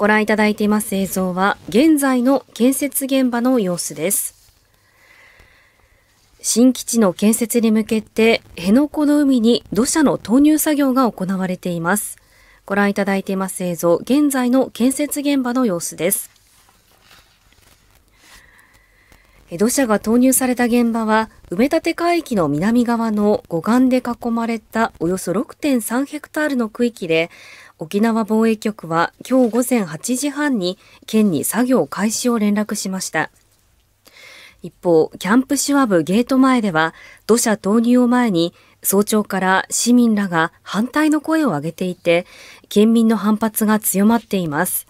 ご覧いただいています映像は現在の建設現場の様子です。新基地の建設に向けて辺野古の海に土砂の投入作業が行われています。ご覧いただいています映像、現在の建設現場の様子です。土砂が投入された現場は、埋め立て海域の南側の護岸で囲まれたおよそ6.3ヘクタールの区域で、沖縄防衛局は今日午前8時半に県に作業開始を連絡しました。一方、キャンプシュワブゲート前では土砂投入を前に早朝から市民らが反対の声を上げていて県民の反発が強まっています。